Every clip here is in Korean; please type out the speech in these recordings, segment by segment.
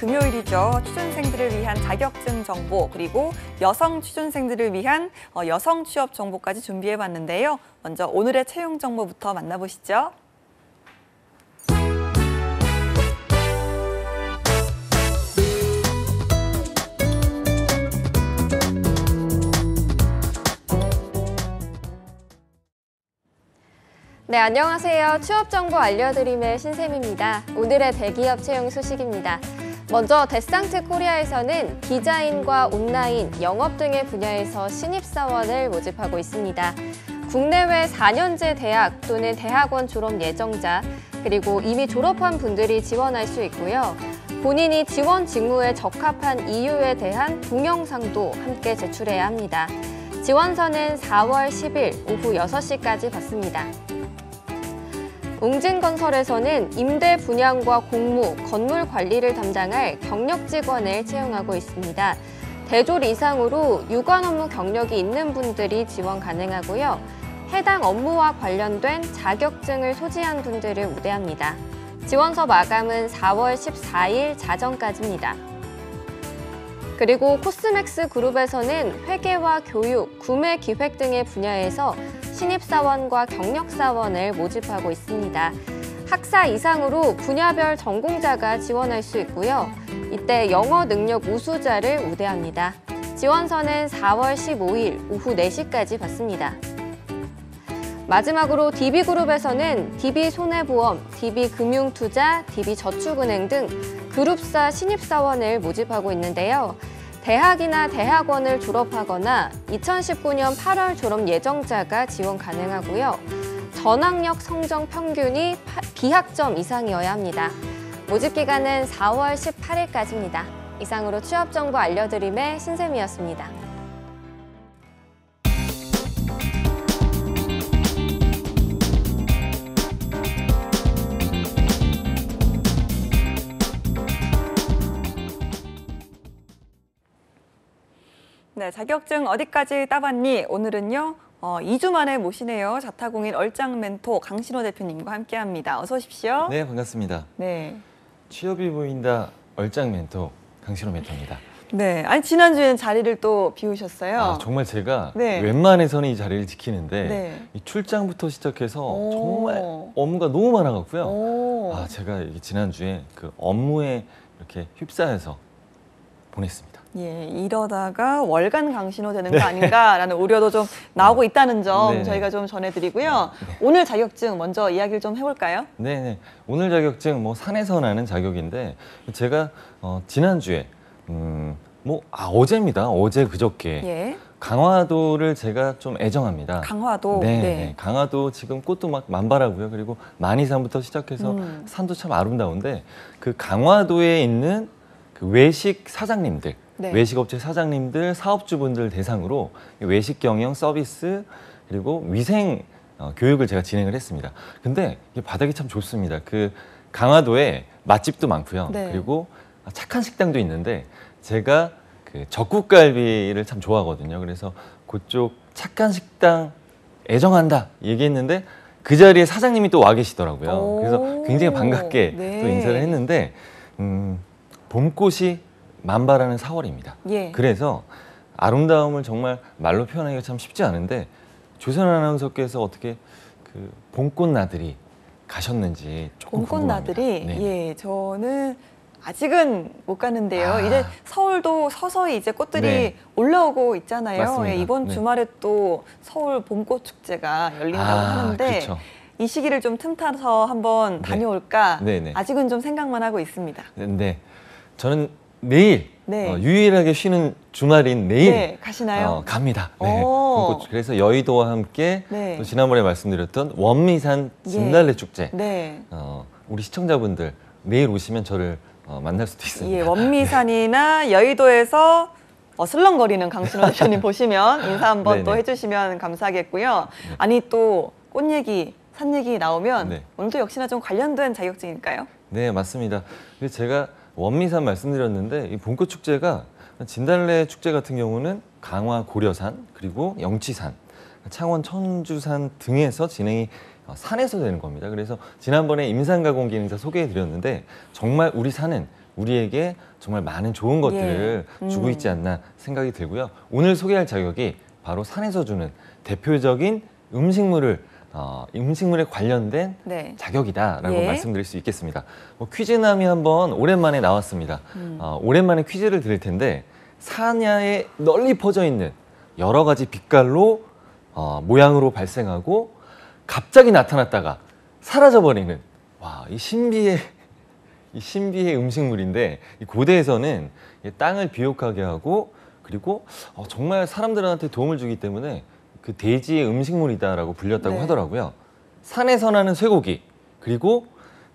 금요일이죠. 취준생들을 위한 자격증 정보 그리고 여성 취준생들을 위한 어, 여성 취업 정보까지 준비해봤는데요. 먼저 오늘의 채용 정보부터 만나보시죠. 네, 안녕하세요. 취업 정보 알려드림의 신샘입니다. 오늘의 대기업 채용 소식입니다. 음. 먼저 데상트 코리아에서는 디자인과 온라인, 영업 등의 분야에서 신입사원을 모집하고 있습니다. 국내외 4년제 대학 또는 대학원 졸업 예정자, 그리고 이미 졸업한 분들이 지원할 수 있고요. 본인이 지원 직무에 적합한 이유에 대한 동영상도 함께 제출해야 합니다. 지원서는 4월 10일 오후 6시까지 받습니다. 웅진건설에서는 임대 분양과 공무, 건물 관리를 담당할 경력 직원을 채용하고 있습니다. 대졸 이상으로 유관 업무 경력이 있는 분들이 지원 가능하고요. 해당 업무와 관련된 자격증을 소지한 분들을 우대합니다. 지원서 마감은 4월 14일 자정까지입니다. 그리고 코스맥스 그룹에서는 회계와 교육, 구매 기획 등의 분야에서 신입사원과 경력사원을 모집하고 있습니다. 학사 이상으로 분야별 전공자가 지원할 수 있고요. 이때 영어 능력 우수자를 우대합니다. 지원서는 4월 15일 오후 4시까지 받습니다. 마지막으로 DB그룹에서는 DB손해보험, DB금융투자, DB저축은행 등 그룹사 신입사원을 모집하고 있는데요. 대학이나 대학원을 졸업하거나 2019년 8월 졸업 예정자가 지원 가능하고요. 전학력 성적 평균이 비학점 이상이어야 합니다. 모집 기간은 4월 18일까지입니다. 이상으로 취업 정보 알려드림의 신샘이었습니다. 네, 자격증 어디까지 따봤니? 오늘은요. 어, 2주 만에 모시네요. 자타공인 얼짱 멘토 강신호 대표님과 함께합니다. 어서 오십시오. 네, 반갑습니다. 네. 취업이 보인다 얼짱 멘토 강신호 멘토입니다. 네, 아니 지난주에는 자리를 또 비우셨어요. 아, 정말 제가 네. 웬만해서는 이 자리를 지키는데 네. 이 출장부터 시작해서 정말 업무가 너무 많아갖고요. 아, 제가 지난주에 그 업무에 이렇게 휩싸여서 보냈습니다. 예, 이러다가 월간 강신호 되는 거 아닌가라는 네. 우려도 좀 나오고 있다는 점네 저희가 좀 전해드리고요. 네. 네. 오늘 자격증 먼저 이야기를 좀 해볼까요? 네, 네. 오늘 자격증 뭐 산에서 나는 자격인데 제가 어, 지난주에 음, 뭐 아, 어제입니다. 어제 그저께 예. 강화도를 제가 좀 애정합니다. 강화도. 네, 네. 네. 강화도 지금 꽃도 막 만발하고요. 그리고 만이산부터 시작해서 음. 산도 참 아름다운데 그 강화도에 있는 그 외식 사장님들. 네. 외식업체 사장님들, 사업주분들 대상으로 외식 경영 서비스 그리고 위생 어, 교육을 제가 진행을 했습니다. 근데 바닥이 참 좋습니다. 그 강화도에 맛집도 많고요. 네. 그리고 착한 식당도 있는데 제가 그 적국갈비를 참 좋아하거든요. 그래서 그쪽 착한 식당 애정한다 얘기했는데 그 자리에 사장님이 또 와 계시더라고요. 그래서 굉장히 반갑게 네. 또 인사를 했는데 음, 봄꽃이 만발하는 4월입니다. 예. 그래서 아름다움을 정말 말로 표현하기가 참 쉽지 않은데 조선 아나운서께서 어떻게 그 봄꽃 나들이 가셨는지 조금 봄꽃 나들이 네. 예 저는 아직은 못 가는데요. 아. 이제 서울도 서서히 이제 꽃들이 네. 올라오고 있잖아요. 예, 이번 네. 주말에 또 서울 봄꽃 축제가 열린다고 아, 하는데 그쵸. 그렇죠. 이 시기를 좀 틈타서 한번 네. 다녀올까 네, 아직은 좀 생각만 하고 있습니다. 네. 저는 내일 네. 어, 유일하게 쉬는 주말인 내일 네, 가시나요? 어, 갑니다. 네. 그래서 여의도와 함께 네. 또 지난번에 말씀드렸던 원미산 예. 진달래 축제. 네. 어, 우리 시청자분들 내일 오시면 저를 어, 만날 수도 있습니다. 예, 네. 원미산이나 여의도에서 어, 슬렁거리는 강신호 대님 보시면 인사 한번 또 해주시면 감사하겠고요. 네. 아니 또 꽃 얘기, 산 얘기 나오면 네. 오늘도 역시나 좀 관련된 자격증일까요? 네, 맞습니다. 그래 제가 원미산 말씀드렸는데 이 본꽃 축제가 진달래 축제 같은 경우는 강화 고려산 그리고 영치산 창원 천주산 등에서 진행이 어, 산에서 되는 겁니다. 그래서 지난번에 임산가공기능사 소개해드렸는데 정말 우리 산은 우리에게 정말 많은 좋은 예. 것들을 예. 음. 주고 있지 않나 생각이 들고요. 오늘 소개할 자격이 바로 산에서 주는 대표적인 음식물을 어, 음식물에 관련된 네. 자격이다라고 예. 말씀드릴 수 있겠습니다. 뭐 퀴즈남이 한번 오랜만에 나왔습니다. 음. 어, 오랜만에 퀴즈를 드릴 텐데 사냐에 널리 퍼져 있는 여러 가지 빛깔로 어, 모양으로 발생하고 갑자기 나타났다가 사라져버리는 와 이 신비의 이 신비의 음식물인데 이 고대에서는 이 땅을 비옥하게 하고 그리고 어, 정말 사람들한테 도움을 주기 때문에 그 돼지의 음식물이다라고 불렸다고 네. 하더라고요. 산에서 나는 쇠고기 그리고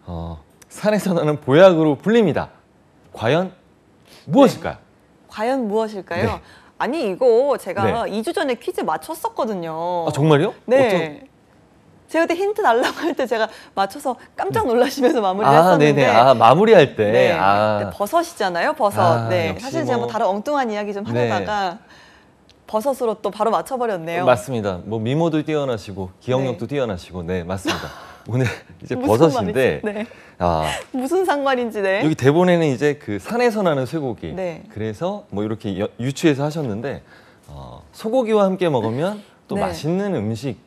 어, 산에서 나는 보약으로 불립니다. 과연 무엇일까요? 네. 과연 무엇일까요? 네. 아니 이거 제가 네. 이주 전에 퀴즈 맞췄었거든요. 아 정말요? 네. 어떤... 제가 그때 힌트 날라고 할 때 제가 맞춰서 깜짝 놀라시면서 마무리했었는데 아, 아, 마무리할 때 네. 아. 버섯이잖아요 버섯 아, 네 사실 뭐. 제가 뭐 다른 엉뚱한 이야기 좀 네. 하다가 네. 버섯으로 또 바로 맞춰버렸네요. 맞습니다. 뭐 미모도 뛰어나시고 네. 기억력도 뛰어나시고 네 맞습니다. 오늘 이제 버섯인데 네. 아 무슨 상관인지 네. 여기 대본에는 이제 그 산에서 나는 쇠고기 네. 그래서 뭐 이렇게 여- 유추해서 하셨는데 어, 소고기와 함께 먹으면 또 네. 맛있는 음식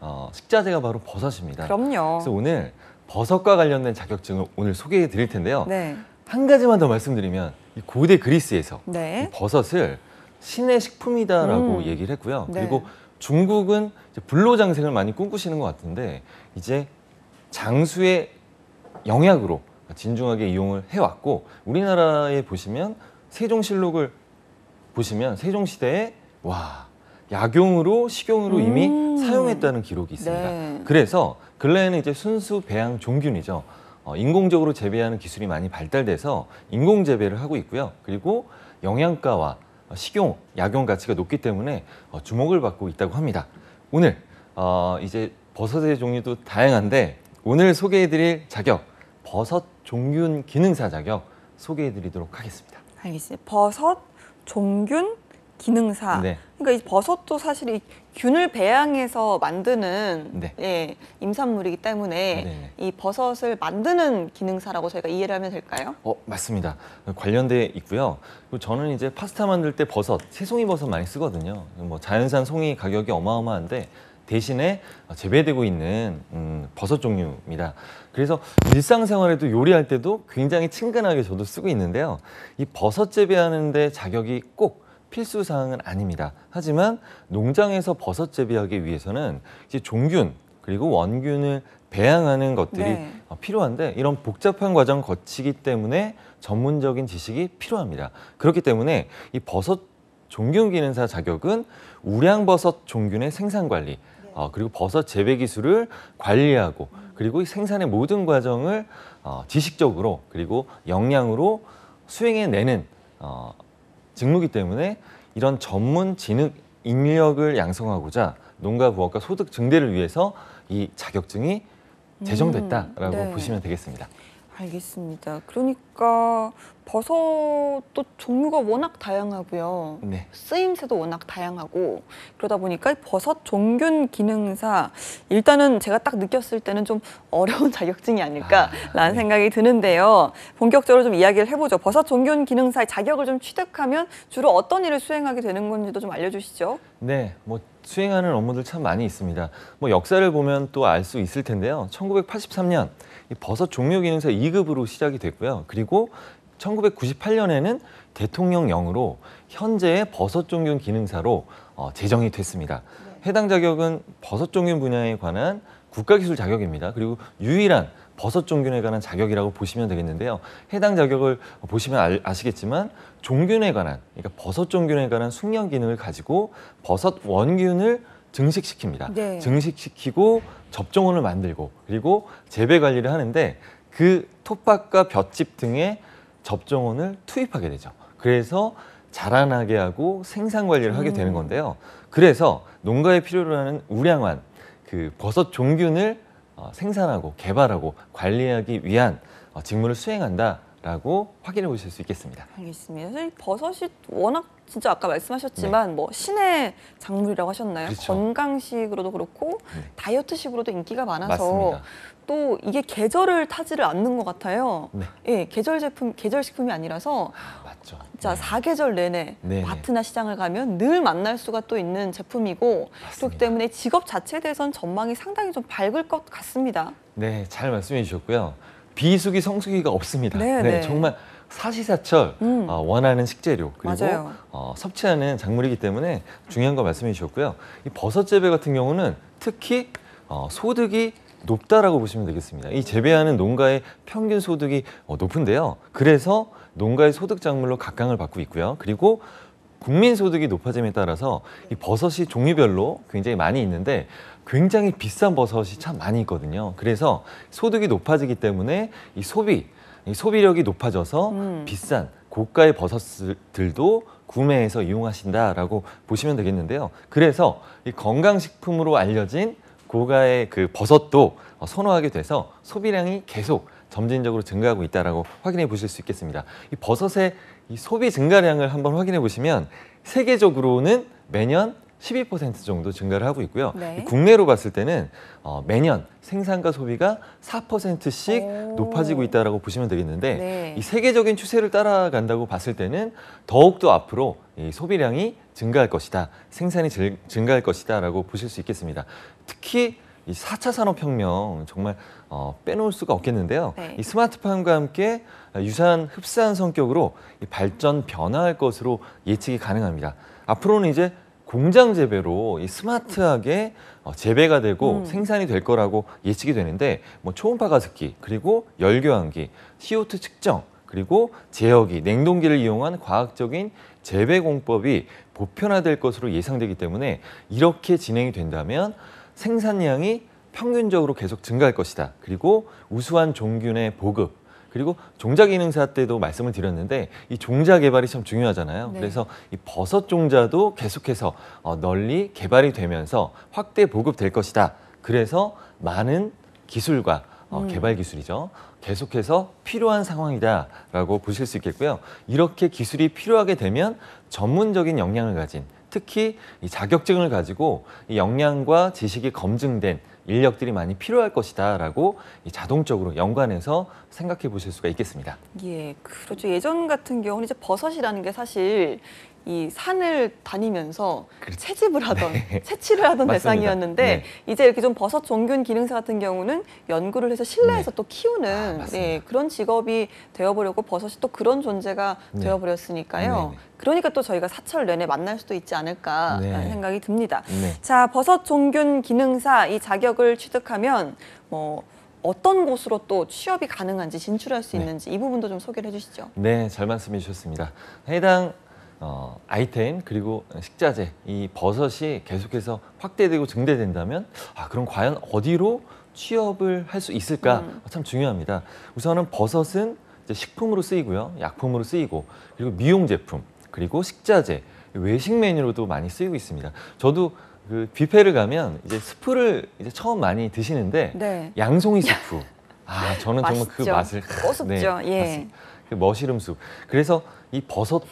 어, 식자재가 바로 버섯입니다. 그럼요. 그래서 오늘 버섯과 관련된 자격증을 오늘 소개해 드릴 텐데요. 네. 한 가지만 더 말씀드리면 고대 그리스에서 네. 버섯을 신의 식품이다라고 음. 얘기를 했고요. 네. 그리고 중국은 이제 불로장생을 많이 꿈꾸시는 것 같은데 이제 장수의 영약으로 진중하게 이용을 해왔고 우리나라에 보시면 세종실록을 보시면 세종시대에 와 약용으로 식용으로 이미 음. 사용했다는 기록이 있습니다. 네. 그래서 근래에는 이제 순수 배양 종균이죠. 어, 인공적으로 재배하는 기술이 많이 발달돼서 인공 재배를 하고 있고요. 그리고 영양가와 어, 식용, 약용 가치가 높기 때문에 어, 주목을 받고 있다고 합니다. 오늘 어, 이제 버섯의 종류도 다양한데 오늘 소개해드릴 자격, 버섯 종균 기능사 자격 소개해드리도록 하겠습니다. 알겠습니다. 버섯 종균 기능사. 네. 그러니까 이 버섯도 사실 이 균을 배양해서 만드는 네. 예, 임산물이기 때문에 네이 버섯을 만드는 기능사라고 저희가 이해를 하면 될까요? 어, 맞습니다. 관련돼 있고요. 그리고 저는 이제 파스타 만들 때 버섯, 새송이 버섯 많이 쓰거든요. 뭐 자연산 송이 가격이 어마어마한데 대신에 재배되고 있는 음, 버섯 종류입니다. 그래서 일상생활에도 요리할 때도 굉장히 친근하게 저도 쓰고 있는데요. 이 버섯 재배하는데 자격이 꼭 필수 사항은 아닙니다. 하지만 농장에서 버섯 재배하기 위해서는 이제 종균 그리고 원균을 배양하는 것들이 네. 어, 필요한데 이런 복잡한 과정 거치기 때문에 전문적인 지식이 필요합니다. 그렇기 때문에 이 버섯 종균 기능사 자격은 우량버섯 종균의 생산 관리 네. 어, 그리고 버섯 재배 기술을 관리하고 음. 그리고 생산의 모든 과정을 어, 지식적으로 그리고 역량으로 수행해내는 어, 직무기 때문에 이런 전문 진흥 인력을 양성하고자 농가 부업과 소득 증대를 위해서 이 자격증이 음, 제정됐다라고 음, 네. 보시면 되겠습니다. 알겠습니다. 그러니까 버섯도 종류가 워낙 다양하고요. 네. 쓰임새도 워낙 다양하고 그러다 보니까 버섯 종균 기능사 일단은 제가 딱 느꼈을 때는 좀 어려운 자격증이 아닐까라는 아, 네. 생각이 드는데요. 본격적으로 좀 이야기를 해보죠. 버섯 종균 기능사의 자격을 좀 취득하면 주로 어떤 일을 수행하게 되는 건지도 좀 알려주시죠. 네, 뭐 수행하는 업무들 참 많이 있습니다. 뭐 역사를 보면 또 알 수 있을 텐데요. 1983년 버섯 종료 기능사 2급으로 시작이 됐고요. 그리고 1998년에는 대통령령으로 현재의 버섯 종균 기능사로 어, 제정이 됐습니다. 네. 해당 자격은 버섯 종균 분야에 관한 국가기술 자격입니다. 그리고 유일한 버섯 종균에 관한 자격이라고 보시면 되겠는데요. 해당 자격을 보시면 아, 시겠지만 종균에 관한, 그러니까 버섯 종균에 관한 숙련 기능을 가지고 버섯 원균을 증식시킵니다. 네. 증식시키고 접종원을 만들고 그리고 재배 관리를 하는데 그 톱밥과 볏짚 등의 접종원을 투입하게 되죠. 그래서 자라나게 하고 생산 관리를 하게 되는 음. 건데요. 그래서 농가에 필요로 하는 우량한 그 버섯 종균을 어, 생산하고 개발하고 관리하기 위한 어, 직무를 수행한다 라고 확인해 보실 수 있겠습니다. 알겠습니다. 사실 버섯이 워낙 진짜 아까 말씀하셨지만 네. 뭐 신의 작물이라고 하셨나요? 그렇죠. 건강식으로도 그렇고 네. 다이어트식으로도 인기가 많아서 맞습니다. 또 이게 계절을 타지를 않는 것 같아요. 네. 예, 계절 제품, 계절 식품이 아니라서 아, 맞죠. 진짜 네. 사계절 내내 네 마트나 네. 시장을 가면 늘 만날 수가 또 있는 제품이고 맞습니다. 그렇기 때문에 직업 자체에 대해서는 전망이 상당히 좀 밝을 것 같습니다. 네, 잘 말씀해 주셨고요. 비수기 성수기가 없습니다. 네, 네, 네. 정말 사시사철 음. 어, 원하는 식재료 그리고 어, 섭취하는 작물이기 때문에 중요한 거 말씀해 주셨고요. 이 버섯 재배 같은 경우는 특히 어, 소득이 높다라고 보시면 되겠습니다. 이 재배하는 농가의 평균 소득이 어, 높은데요. 그래서 농가의 소득 작물로 각광을 받고 있고요. 그리고 국민 소득이 높아짐에 따라서 이 버섯이 종류별로 굉장히 많이 있는데 굉장히 비싼 버섯이 참 많이 있거든요. 그래서 소득이 높아지기 때문에 이 소비, 이 소비력이 높아져서 음. 비싼 고가의 버섯들도 구매해서 이용하신다라고 보시면 되겠는데요. 그래서 이 건강식품으로 알려진 고가의 그 버섯도 선호하게 돼서 소비량이 계속 점진적으로 증가하고 있다라고 확인해 보실 수 있겠습니다. 이 버섯의 이 소비 증가량을 한번 확인해 보시면 세계적으로는 매년 12% 정도 증가를 하고 있고요. 네. 국내로 봤을 때는 어, 매년 생산과 소비가 4%씩 오. 높아지고 있다라고 보시면 되겠는데 네. 이 세계적인 추세를 따라간다고 봤을 때는 더욱더 앞으로 이 소비량이 증가할 것이다, 생산이 질, 증가할 것이다라고 보실 수 있겠습니다. 특히 이 4차 산업혁명 정말 어, 빼놓을 수가 없겠는데요. 네. 이 스마트팜과 함께 유사한 흡사한 성격으로 이 발전 변화할 것으로 예측이 가능합니다. 앞으로는 이제 공장 재배로 이 스마트하게 어, 재배가 되고 음. 생산이 될 거라고 예측이 되는데 뭐 초음파 가습기 그리고 열교환기, CO2 측정 그리고 제어기, 냉동기를 이용한 과학적인 재배 공법이 보편화될 것으로 예상되기 때문에 이렇게 진행이 된다면 생산량이 평균적으로 계속 증가할 것이다. 그리고 우수한 종균의 보급, 그리고 종자 기능사 때도 말씀을 드렸는데 이 종자 개발이 참 중요하잖아요. 네. 그래서 이 버섯 종자도 계속해서 어, 널리 개발이 되면서 확대 보급될 것이다. 그래서 많은 기술과 어, 음. 개발 기술이죠. 계속해서 필요한 상황이다라고 보실 수 있겠고요. 이렇게 기술이 필요하게 되면 전문적인 역량을 가진 특히 이 자격증을 가지고 이 역량과 지식이 검증된 인력들이 많이 필요할 것이다라고 자동적으로 연관해서 생각해 보실 수가 있겠습니다. 예, 그렇죠. 예전 같은 경우는 이제 버섯이라는 게 사실 이 산을 다니면서 그렇죠. 채집을 하던 네. 채취를 하던 대상이었는데 네. 이제 이렇게 좀 버섯 종균 기능사 같은 경우는 연구를 해서 실내에서 네. 또 키우는 아, 네, 그런 직업이 되어버렸고 버섯이 또 그런 존재가 네. 되어버렸으니까요. 네, 그러니까 또 저희가 사철 내내 만날 수도 있지 않을까라는 생각이 듭니다. 자 버섯 종균 기능사 이 자격을 취득하면 뭐 어떤 곳으로 또 취업이 가능한지 진출할 수 있는지 이 부분도 좀 소개를 해주시죠. 네, 잘 말씀해 주셨습니다. 해당 어, 아이템 그리고 식자재 이 버섯이 계속해서 확대되고 증대된다면 아 그럼 과연 어디로 취업을 할 수 있을까 음. 아, 참 중요합니다. 우선은 버섯은 이제 식품으로 쓰이고요, 약품으로 쓰이고 그리고 미용 제품 그리고 식자재 외식 메뉴로도 많이 쓰이고 있습니다. 저도 그 뷔페를 가면 이제 스프를 이제 처음 많이 드시는데 네. 양송이 스프 아 저는 정말 그 맛있죠. 네, 예. 그 맛을 꼬습죠 네, 예. 그 머시름 숲 그래서 이 버섯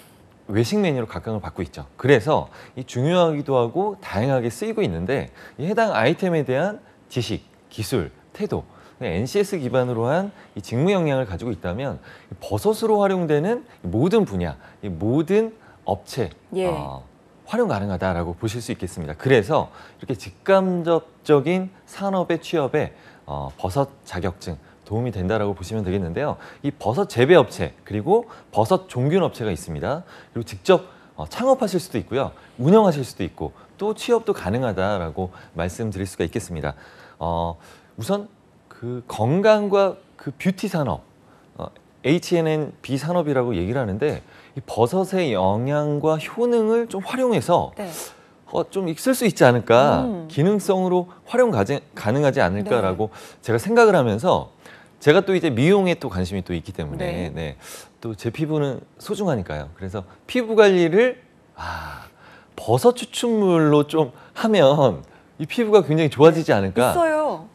외식 메뉴로 각광을 받고 있죠. 그래서 이 중요하기도 하고 다양하게 쓰이고 있는데 이 해당 아이템에 대한 지식, 기술, 태도, NCS 기반으로 한 이 직무 역량을 가지고 있다면 버섯으로 활용되는 모든 분야, 모든 업체 예. 어, 활용 가능하다라고 보실 수 있겠습니다. 그래서 이렇게 직감적적인 산업의 취업에 어, 버섯 자격증, 도움이 된다라고 보시면 되겠는데요. 이 버섯 재배 업체 그리고 버섯 종균 업체가 있습니다. 그리고 직접 어, 창업하실 수도 있고요. 운영하실 수도 있고 또 취업도 가능하다라고 말씀드릴 수가 있겠습니다. 어, 우선 그 건강과 그 뷰티 산업 어, HNNB 산업이라고 얘기를 하는데 이 버섯의 영양과 효능을 좀 활용해서 네. 어, 좀쓸수 있지 않을까 음. 기능성으로 활용 가능하지 않을까라고 네. 제가 생각을 하면서 제가 또 이제 미용에 또 관심이 또 있기 때문에 네. 네. 또 제 피부는 소중하니까요. 그래서 피부 관리를 아, 버섯 추출물로 좀 하면 이 피부가 굉장히 좋아지지 않을까? 있어요.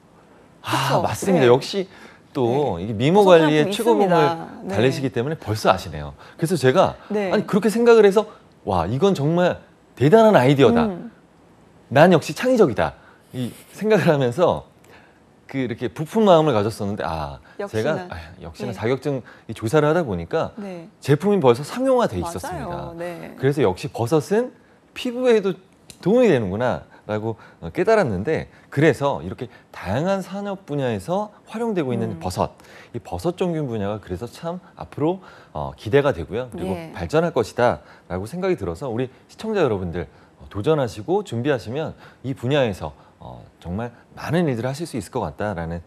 아, 그쵸? 맞습니다. 네. 역시 또 네. 이게 미모 관리에 최고봉을 네. 달래시기 때문에 벌써 아시네요. 그래서 제가 네. 아니 그렇게 생각을 해서 와 이건 정말 대단한 아이디어다. 음. 난 역시 창의적이다. 이 생각을 하면서 그 이렇게 부푼 마음을 가졌었는데 아 역시나. 제가 아, 역시나 네. 자격증 이 조사를 하다 보니까 네. 제품이 벌써 상용화돼 있었습니다. 네. 그래서 역시 버섯은 피부에도 도움이 되는구나라고 어, 깨달았는데 그래서 이렇게 다양한 산업 분야에서 활용되고 있는 음. 버섯 이 버섯 종균 분야가 그래서 참 앞으로 어, 기대가 되고요 그리고 예. 발전할 것이다라고 생각이 들어서 우리 시청자 여러분들 어, 도전하시고 준비하시면 이 분야에서 어, 정말 많은 일들을 하실 수 있을 것 같다라는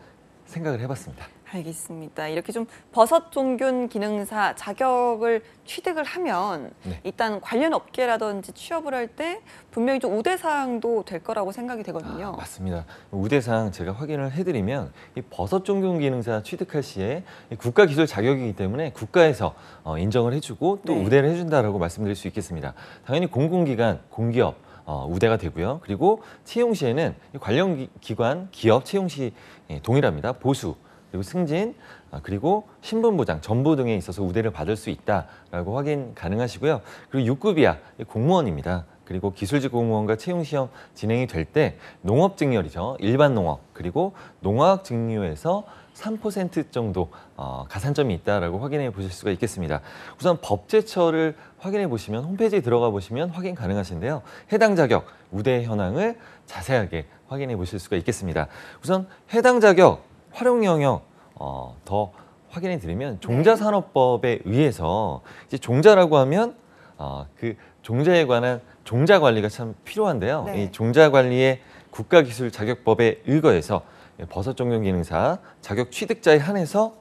생각을 해봤습니다. 알겠습니다. 이렇게 좀 버섯 종균 기능사 자격을 취득을 하면 네. 일단 관련 업계라든지 취업을 할 때 분명히 좀 우대사항도 될 거라고 생각이 되거든요. 아, 맞습니다. 우대사항 제가 확인을 해드리면 이 버섯 종균 기능사 취득할 시에 국가 기술 자격이기 때문에 국가에서 어, 인정을 해주고 또 네. 우대를 해준다라고 말씀드릴 수 있겠습니다. 당연히 공공기관, 공기업 어, 우대가 되고요. 그리고 채용 시에는 관련 기, 관 기업 채용 시 예, 동일합니다. 보수, 그리고 승진, 어, 그리고 신분 보장, 전보 등에 있어서 우대를 받을 수 있다라고 확인 가능하시고요. 그리고 6급 이야 공무원입니다. 그리고 기술직 공무원과 채용시험 진행이 될 때 농업증렬이죠. 일반 농업, 그리고 농화학증류에서 3% 정도 어, 가산점이 있다라고 확인해 보실 수가 있겠습니다. 우선 법제처를 확인해 보시면 홈페이지에 들어가 보시면 확인 가능하신데요. 해당 자격, 우대 현황을 자세하게 확인해 보실 수가 있겠습니다. 우선 해당 자격, 활용 영역 어, 더 확인해 드리면 네. 종자산업법에 의해서 이제 종자라고 하면 어, 그 종자에 관한 종자 관리가 참 필요한데요. 네. 이 종자 관리의 국가기술자격법에 의거해서 예, 버섯 종용 기능사 자격 취득자에 한해서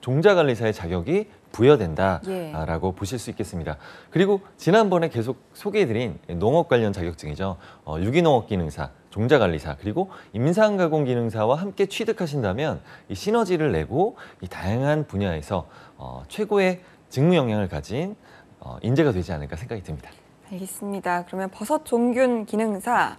종자관리사의 자격이 부여된다라고 예. 아, 보실 수 있겠습니다. 그리고 지난번에 계속 소개해드린 농업 관련 자격증이죠. 어, 유기농업기능사, 종자관리사, 그리고 임상가공기능사와 함께 취득하신다면 이 시너지를 내고 이 다양한 분야에서 어, 최고의 직무 역량을 가진 어, 인재가 되지 않을까 생각이 듭니다. 알겠습니다. 그러면 버섯 종균 기능사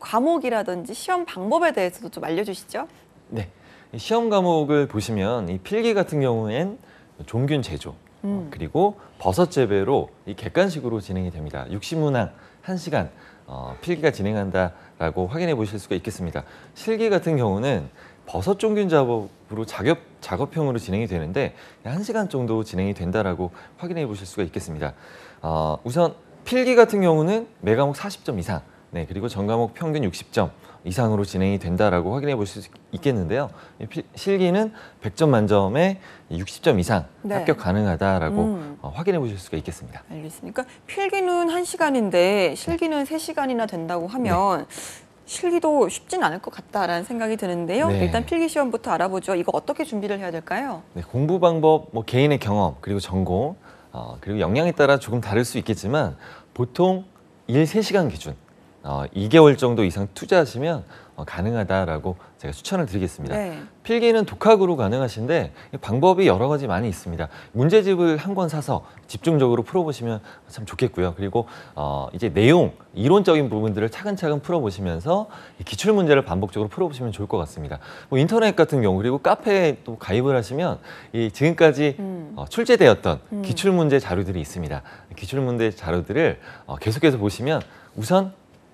과목이라든지 시험 방법에 대해서도 좀 알려주시죠. 네, 시험 과목을 보시면 이 필기 같은 경우엔 종균 제조 어, 음. 그리고 버섯 재배로 이 객관식으로 진행이 됩니다. 60문항 1시간 어, 필기가 진행한다라고 확인해 보실 수가 있겠습니다. 실기 같은 경우는 버섯 종균 작업으로 작업, 작업형으로 진행이 되는데 1시간 정도 진행이 된다라고 확인해 보실 수가 있겠습니다. 어, 우선 필기 같은 경우는 매과목 40점 이상, 네 그리고 전과목 평균 60점 이상으로 진행이 된다라고 확인해 보실 수 있겠는데요. 필, 실기는 100점 만점에 60점 이상 네. 합격 가능하다라고 음. 어, 확인해 보실 수가 있겠습니다. 알겠습니까? 그러니까 필기는 1시간인데 실기는 네. 3시간이나 된다고 하면 네. 실기도 쉽진 않을 것 같다라는 생각이 드는데요. 네. 일단 필기 시험부터 알아보죠. 이거 어떻게 준비를 해야 될까요? 네, 공부 방법, 뭐 개인의 경험, 그리고 전공, 어, 그리고 역량에 따라 조금 다를 수 있겠지만 보통 1, 3시간 기준 어, 2개월 정도 이상 투자하시면 어, 가능하다라고 제가 추천을 드리겠습니다. 네. 필기는 독학으로 가능하신데 방법이 여러 가지 많이 있습니다. 문제집을 한 권 사서 집중적으로 풀어보시면 참 좋겠고요. 그리고 어, 이제 내용, 이론적인 부분들을 차근차근 풀어보시면서 기출 문제를 반복적으로 풀어보시면 좋을 것 같습니다. 뭐 인터넷 같은 경우 그리고 카페에 또 가입을 하시면 이 지금까지 음. 어, 출제되었던 음. 기출 문제 자료들이 있습니다. 기출 문제 자료들을 어, 계속해서 보시면 우선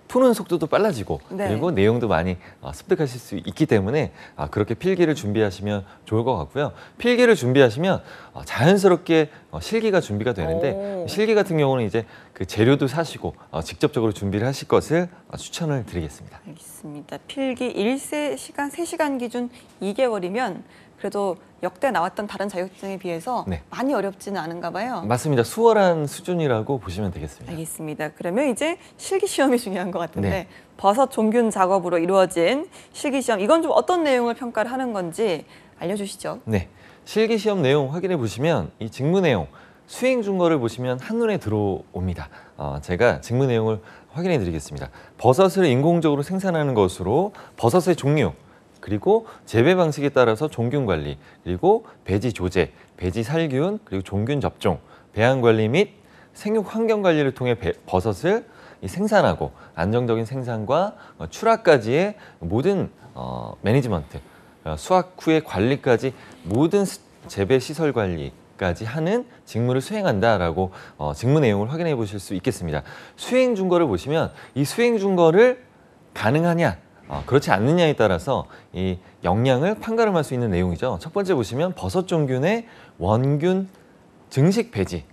푸는 속도도 빨라지고 네. 그리고 내용도 많이 어, 습득하실 수 있기 때문에 아, 그렇게 필기를 준비하시면 좋을 것 같고요. 필기를 준비하시면 어, 자연스럽게 어, 실기가 준비가 되는데 오. 실기 같은 경우는 이제 그 재료도 사시고 직접적으로 준비를 하실 것을 추천을 드리겠습니다. 알겠습니다. 필기 1세 시간, 3시간 기준 2개월이면 그래도 역대 나왔던 다른 자격증에 비해서 네. 많이 어렵지는 않은가 봐요. 맞습니다. 수월한 수준이라고 보시면 되겠습니다. 알겠습니다. 그러면 이제 실기시험이 중요한 것 같은데 네. 버섯 종균 작업으로 이루어진 실기시험 이건 좀 어떤 내용을 평가를 하는 건지 알려주시죠. 네. 실기시험 내용 확인해 보시면 이 직무 내용 수행 준거를 보시면 한눈에 들어옵니다. 어, 제가 직무 내용을 확인해 드리겠습니다. 버섯을 인공적으로 생산하는 것으로 버섯의 종류 그리고 재배 방식에 따라서 종균 관리, 그리고 배지 조제, 배지 살균, 그리고 종균 접종, 배양 관리 및 생육 환경 관리를 통해 배, 버섯을 생산하고 안정적인 생산과 출하까지의 어, 모든 어, 매니지먼트, 어, 수확 후의 관리까지 모든 재배 시설 관리, 까지 하는 직무를 수행한다라고 어, 직무 내용을 확인해 보실 수 있겠습니다. 수행 준거를 보시면 이 수행 준거를 가능하냐 아, 그렇지 않느냐에 따라서 이 영양을 판가름할 수 있는 내용이죠. 첫 번째 보시면 버섯 종균의 원균 증식 배지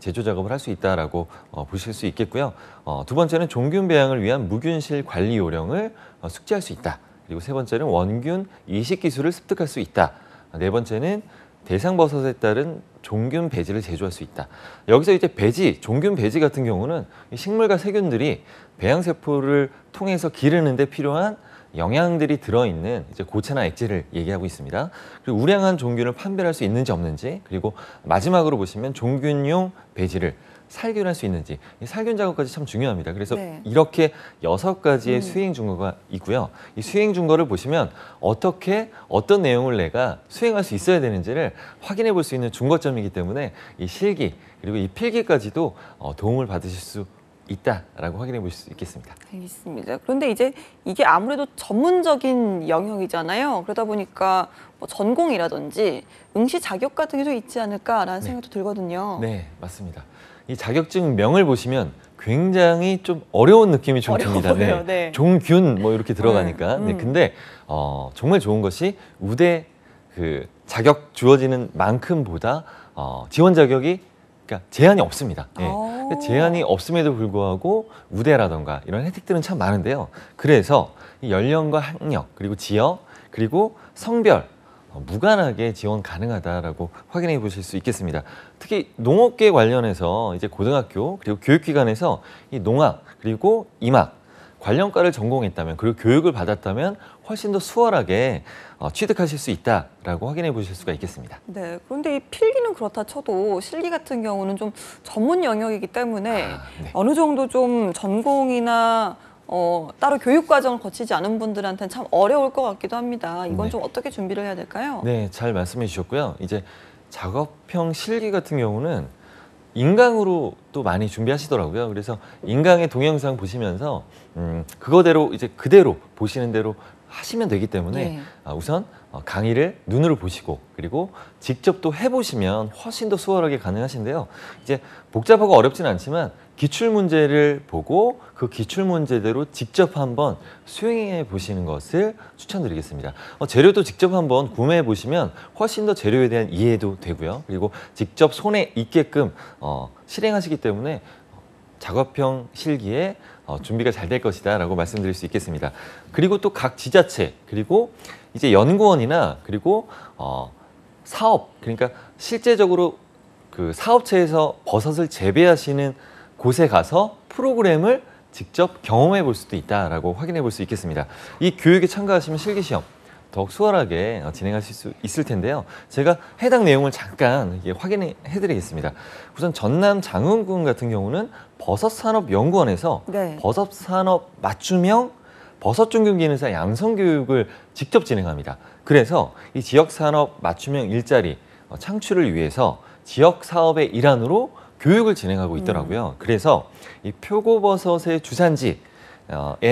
제조 작업을 할 수 있다라고 어, 보실 수 있겠고요. 어, 두 번째는 종균 배양을 위한 무균실 관리 요령을 어, 숙지할 수 있다. 그리고 세 번째는 원균 이식 기술을 습득할 수 있다. 아, 네 번째는 대상버섯에 따른 종균 배지를 제조할 수 있다. 여기서 이제 배지, 종균 배지 같은 경우는 식물과 세균들이 배양세포를 통해서 기르는 데 필요한 영양들이 들어있는 이제 고체나 액체를 얘기하고 있습니다. 그리고 우량한 종균을 판별할 수 있는지 없는지 그리고 마지막으로 보시면 종균용 배지를 살균할 수 있는지 이 살균 작업까지 참 중요합니다. 그래서 네. 이렇게 여섯 가지의 음. 수행 증거가 있고요. 이 수행 증거를 보시면 어떻게 어떤 내용을 내가 수행할 수 있어야 되는지를 확인해 볼 수 있는 중거점이기 때문에 이 실기 그리고 이 필기까지도 어, 도움을 받으실 수 있다라고 확인해 보실 수 있겠습니다. 알겠습니다. 그런데 이제 이게 아무래도 전문적인 영역이잖아요. 그러다 보니까 뭐 전공이라든지 응시 자격 같은 게좀 있지 않을까라는 네. 생각도 들거든요. 네, 맞습니다. 이 자격증명을 보시면 굉장히 좀 어려운 느낌이 좀 듭니다. 네. 네. 종균 뭐 이렇게 네. 들어가니까. 네, 음, 음. 네, 근데 어, 정말 좋은 것이 우대 그 자격 주어지는 만큼보다 어, 지원 자격이 그러니까 제한이 없습니다. 예. 근데 어. 그러니까 제한이 없음에도 불구하고 우대라던가 이런 혜택들은 참 많은데요. 그래서 이 연령과 학력 그리고 지역 그리고 성별 어, 무관하게 지원 가능하다라고 확인해 보실 수 있겠습니다. 특히 농업계 관련해서 이제 고등학교 그리고 교육기관에서 이 농학 그리고 임학 관련과를 전공했다면 그리고 교육을 받았다면 훨씬 더 수월하게 어, 취득하실 수 있다라고 확인해 보실 수가 있겠습니다. 네, 그런데 이 필기는 그렇다 쳐도 실기 같은 경우는 좀 전문 영역이기 때문에 아, 네. 어느 정도 좀 전공이나 어, 따로 교육 과정을 거치지 않은 분들한테는 참 어려울 것 같기도 합니다. 이건 네. 좀 어떻게 준비를 해야 될까요? 네, 잘 말씀해 주셨고요. 이제 작업형 실기 같은 경우는 인강으로 또 많이 준비하시더라고요. 그래서 인강의 동영상 보시면서 음, 그거대로 이제 그대로 보시는 대로 하시면 되기 때문에 예. 우선 어, 강의를 눈으로 보시고 그리고 직접 또 해보시면 훨씬 더 수월하게 가능하신데요. 이제 복잡하고 어렵진 않지만 기출 문제를 보고 그 기출 문제대로 직접 한번 수행해 보시는 것을 추천드리겠습니다. 어, 재료도 직접 한번 구매해 보시면 훨씬 더 재료에 대한 이해도 되고요. 그리고 직접 손에 있게끔 어, 실행하시기 때문에 작업형 실기에 어, 준비가 잘 될 것이다라고 말씀드릴 수 있겠습니다. 그리고 또 각 지자체 그리고 이제 연구원이나 그리고 어, 사업 그러니까 실제적으로 그 사업체에서 버섯을 재배하시는 곳에 가서 프로그램을 직접 경험해 볼 수도 있다라고 확인해 볼 수 있겠습니다. 이 교육에 참가하시면 실기 시험 더욱 수월하게 어, 진행하실 수 있을 텐데요. 제가 해당 내용을 잠깐 확인해 드리겠습니다. 우선 전남 장흥군 같은 경우는 버섯산업연구원에서 네. 버섯산업 맞춤형 버섯종균기능사 양성교육을 직접 진행합니다. 그래서 이 지역산업 맞춤형 일자리 어, 창출을 위해서 지역사업의 일환으로 교육을 진행하고 있더라고요. 음. 그래서 이 표고버섯의 주산지에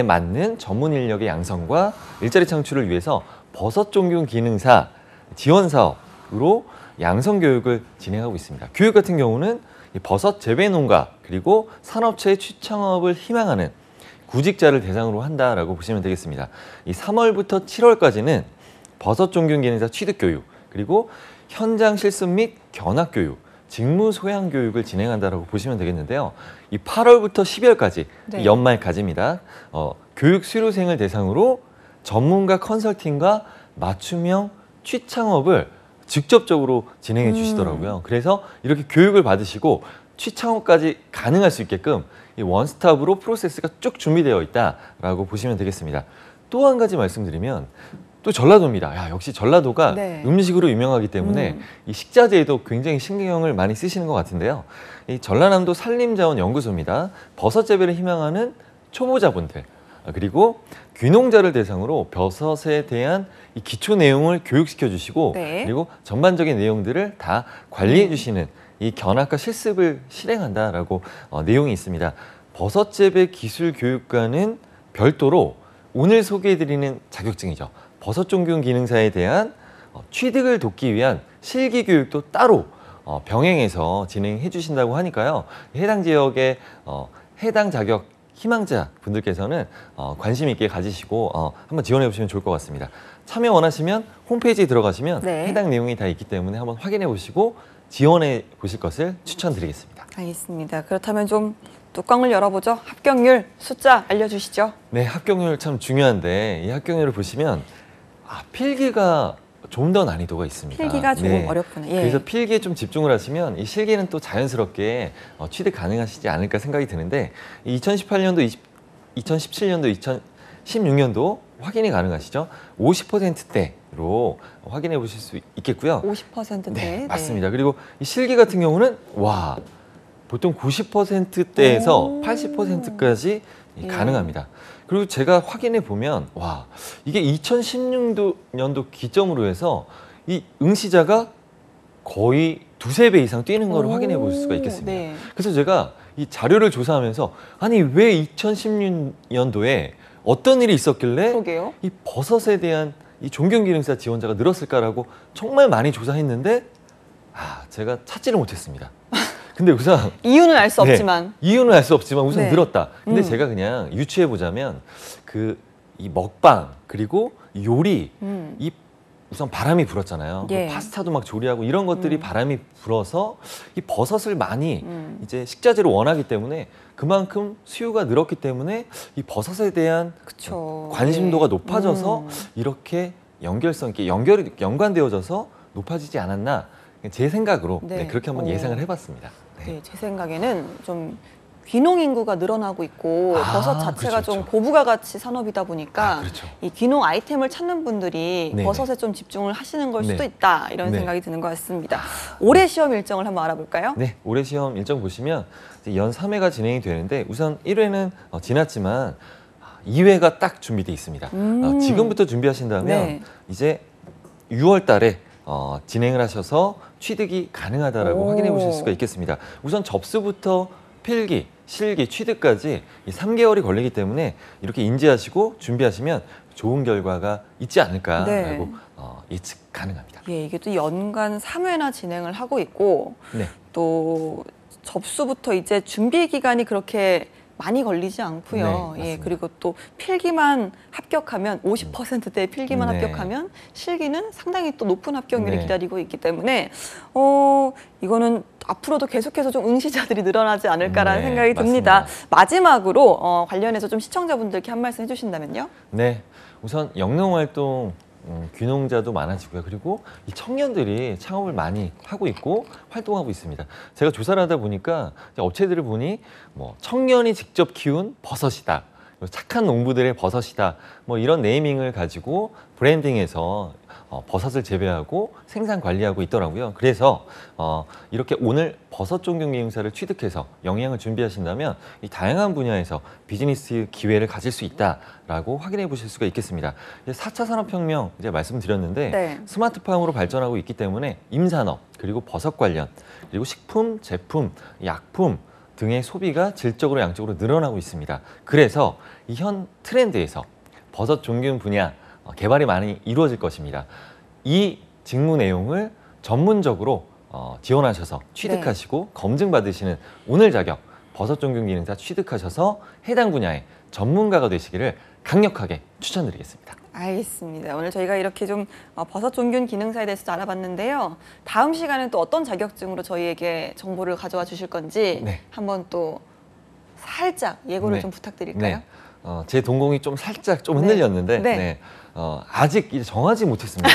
맞는 전문 인력의 양성과 일자리 창출을 위해서 버섯 종균 기능사 지원 사업으로 양성 교육을 진행하고 있습니다. 교육 같은 경우는 버섯 재배 농가 그리고 산업체의 취창업을 희망하는 구직자를 대상으로 한다라고 보시면 되겠습니다. 이 3월부터 7월까지는 버섯 종균 기능사 취득 교육 그리고 현장 실습 및 견학 교육 직무 소양 교육을 진행한다라고 보시면 되겠는데요. 이 8월부터 12월까지 네. 연말까지입니다. 어, 교육 수료생을 대상으로 전문가 컨설팅과 맞춤형 취창업을 직접적으로 진행해 음. 주시더라고요. 음. 그래서 이렇게 교육을 받으시고 취창업까지 가능할 수 있게끔 이 원스톱으로 프로세스가 쭉 준비되어 있다라고 보시면 되겠습니다. 또 한 가지 말씀드리면 또 전라도입니다. 야, 역시 전라도가 네. 음식으로 유명하기 때문에 음. 이 식자재에도 굉장히 신경을 많이 쓰시는 것 같은데요. 이 전라남도 산림자원연구소입니다. 버섯 재배를 희망하는 초보자분들 아, 그리고 귀농자를 대상으로 벼섯에 대한 이 기초 내용을 교육시켜 주시고 네. 그리고 전반적인 내용들을 다 관리해 네. 주시는 이 견학과 실습을 실행한다라고 어, 내용이 있습니다. 버섯 재배 기술 교육과는 별도로 오늘 소개해 드리는 자격증이죠. 버섯 종균 기능사에 대한 어, 취득을 돕기 위한 실기 교육도 따로 어, 병행해서 진행해 주신다고 하니까요. 해당 지역의 어, 해당 자격 희망자 분들께서는 어, 관심 있게 가지시고 어, 한번 지원해 보시면 좋을 것 같습니다. 참여 원하시면 홈페이지 에 들어가시면 네. 해당 내용이 다 있기 때문에 한번 확인해 보시고 지원해 보실 것을 추천드리겠습니다. 알겠습니다. 그렇다면 좀 뚜껑을 열어보죠. 합격률 숫자 알려주시죠. 네, 합격률 참 중요한데 이 합격률을 보시면 아, 필기가 좀더 난이도가 있습니다. 필기가 조금 네. 어렵군요. 예. 그래서 필기에 좀 집중을 하시면 이 실기는 또 자연스럽게 어, 취득 가능하시지 않을까 생각이 드는데 2018년도, 20, 2017년도, 2016년도 확인이 가능하시죠? 50%대로 확인해 보실 수 있겠고요. 50%대. 네, 맞습니다. 그리고 이 실기 같은 경우는 와 보통 90%대에서 80%까지 예. 가능합니다. 그리고 제가 확인해 보면 와 이게 2016년도 기점으로 해서 이 응시자가 거의 두세 배 이상 뛰는 걸 확인해 볼 수가 있겠습니다. 네. 그래서 제가 이 자료를 조사하면서 아니 왜 2016년도에 어떤 일이 있었길래 그러게요. 이 버섯에 대한 이존경기능사 지원자가 늘었을까라고 정말 많이 조사했는데 아 제가 찾지를 못했습니다. 근데 우선 이유는 알수 네, 없지만 이유는 알 수 없지만 우선 네. 늘었다. 근데 음. 제가 그냥 유추해 보자면 그 이 먹방 그리고 요리 음. 이 우선 바람이 불었잖아요. 그 예. 파스타도 막 조리하고 이런 것들이 음. 바람이 불어서 이 버섯을 많이 음. 이제 식자재로 원하기 때문에 그만큼 수요가 늘었기 때문에 이 버섯에 대한 그쵸. 관심도가 예. 높아져서 음. 이렇게 연결성 있게 연결 이 연관되어져서 높아지지 않았나 제 생각으로 네. 네, 그렇게 한번 오. 예상을 해봤습니다. 네, 제 생각에는 좀 귀농 인구가 늘어나고 있고 아, 버섯 자체가 그렇죠, 좀 그렇죠. 고부가 가치 산업이다 보니까 아, 그렇죠. 이 귀농 아이템을 찾는 분들이 네네. 버섯에 좀 집중을 하시는 걸 수도 네네. 있다 이런 네네. 생각이 드는 것 같습니다. 아. 올해 시험 일정을 한번 알아볼까요? 네, 올해 시험 일정 보시면 연 3회가 진행이 되는데 우선 1회는 어, 지났지만 2회가 아, 딱 준비돼 있습니다. 아, 음. 지금부터 준비하신다면 네. 이제 6월 달에 어, 진행을 하셔서 취득이 가능하다라고 오. 확인해 보실 수가 있겠습니다. 우선 접수부터 필기, 실기, 취득까지 이 3개월이 걸리기 때문에 이렇게 인지하시고 준비하시면 좋은 결과가 있지 않을까라고 네. 어, 예측 가능합니다. 예, 이게 또 연간 3회나 진행을 하고 있고 네. 또 접수부터 이제 준비 기간이 그렇게 많이 걸리지 않고요. 네, 예, 그리고 또 필기만 합격하면 50%대 필기만 네. 합격하면 실기는 상당히 또 높은 합격률이 네. 기다리고 있기 때문에 어 이거는 앞으로도 계속해서 좀 응시자들이 늘어나지 않을까라는 네, 생각이 듭니다. 맞니다 마지막으로 어, 관련해서 좀 시청자분들께 한 말씀 해주신다면요. 네, 우선 영농 활동 음, 귀농자도 많아지고요. 그리고 이 청년들이 창업을 많이 하고 있고 활동하고 있습니다. 제가 조사를 하다 보니까 업체들을 보니 뭐 청년이 직접 키운 버섯이다. 뭐 착한 농부들의 버섯이다. 뭐 이런 네이밍을 가지고 브랜딩에서 어, 버섯을 재배하고 생산 관리하고 있더라고요. 그래서 어, 이렇게 오늘 버섯 종균 기능사를 취득해서 영양을 준비하신다면 이 다양한 분야에서 비즈니스 기회를 가질 수 있다라고 확인해 보실 수가 있겠습니다. 4차 산업혁명 이제 말씀드렸는데 네. 스마트팜으로 발전하고 있기 때문에 임산업 그리고 버섯 관련 그리고 식품, 제품, 약품 등의 소비가 질적으로 양적으로 늘어나고 있습니다. 그래서 이 현 트렌드에서 버섯 종균 분야 어, 개발이 많이 이루어질 것입니다. 이 직무 내용을 전문적으로 어, 지원하셔서 취득하시고 네. 검증받으시는 오늘 자격 버섯 종균 기능사 취득하셔서 해당 분야의 전문가가 되시기를 강력하게 추천드리겠습니다. 알겠습니다. 오늘 저희가 이렇게 좀 어, 버섯 종균 기능사에 대해서 알아봤는데요. 다음 시간에 또 어떤 자격증으로 저희에게 정보를 가져와 주실 건지 네. 한번 또 살짝 예고를 네. 좀 부탁드릴까요? 네. 어, 제 동공이 좀 살짝 좀 네. 흔들렸는데 네. 네. 어, 아직 정하지 못했습니다.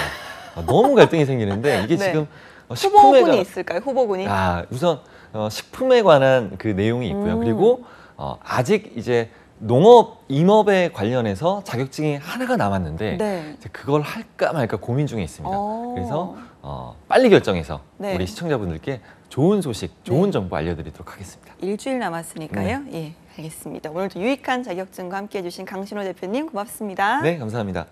어, 너무 갈등이 생기는데 이게 네. 지금 어, 식품에 후보군이 가... 있을까요? 후보군이? 아 우선 어, 식품에 관한 그 내용이 있고요. 음. 그리고 어, 아직 이제 농업 임업에 관련해서 자격증이 하나가 남았는데 네. 이제 그걸 할까 말까 고민 중에 있습니다. 오. 어. 그래서 어, 빨리 결정해서 네. 우리 시청자분들께 좋은 소식, 좋은 네. 정보 알려드리도록 하겠습니다. 일주일 남았으니까요. 네. 예, 알겠습니다. 오늘도 유익한 자격증과 함께해 주신 강신호 대표님 고맙습니다. 네, 감사합니다.